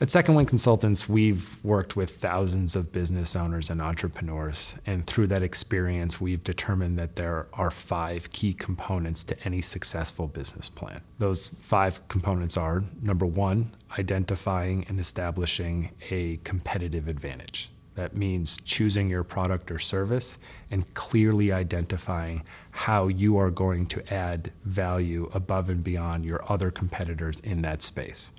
At Second Wind Consultants, we've worked with thousands of business owners and entrepreneurs, and through that experience, we've determined that there are five key components to any successful business plan. Those five components are number one, identifying and establishing a competitive advantage. That means choosing your product or service and clearly identifying how you are going to add value above and beyond your other competitors in that space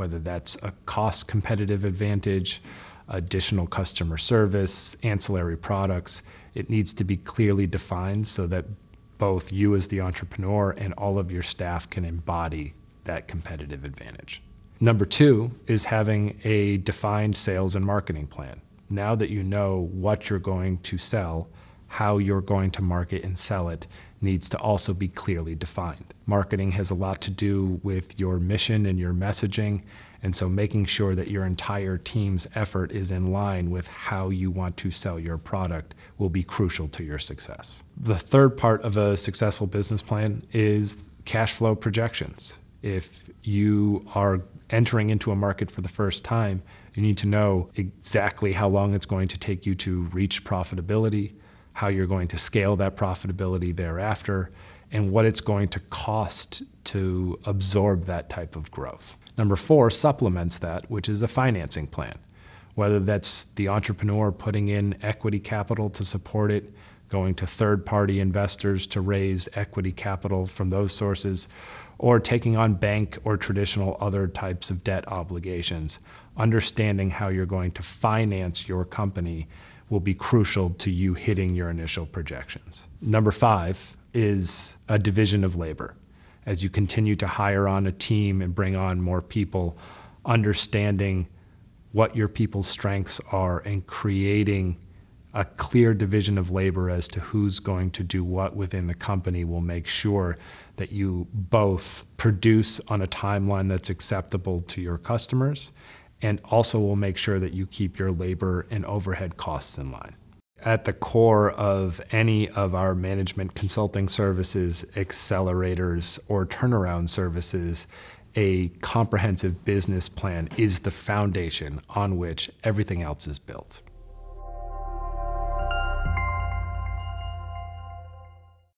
whether that's a cost competitive advantage, additional customer service, ancillary products. It needs to be clearly defined so that both you as the entrepreneur and all of your staff can embody that competitive advantage. Number two is having a defined sales and marketing plan. Now that you know what you're going to sell, how you're going to market and sell it needs to also be clearly defined. Marketing has a lot to do with your mission and your messaging, and so making sure that your entire team's effort is in line with how you want to sell your product will be crucial to your success. The third part of a successful business plan is cash flow projections. If you are entering into a market for the first time, you need to know exactly how long it's going to take you to reach profitability, how you're going to scale that profitability thereafter, and what it's going to cost to absorb that type of growth. Number four supplements that, which is a financing plan. Whether that's the entrepreneur putting in equity capital to support it, going to third party investors to raise equity capital from those sources, or taking on bank or traditional other types of debt obligations, understanding how you're going to finance your company will be crucial to you hitting your initial projections. Number five is a division of labor. As you continue to hire on a team and bring on more people, understanding what your people's strengths are and creating a clear division of labor as to who's going to do what within the company will make sure that you both produce on a timeline that's acceptable to your customers and also will make sure that you keep your labor and overhead costs in line. At the core of any of our management consulting services, accelerators, or turnaround services, a comprehensive business plan is the foundation on which everything else is built.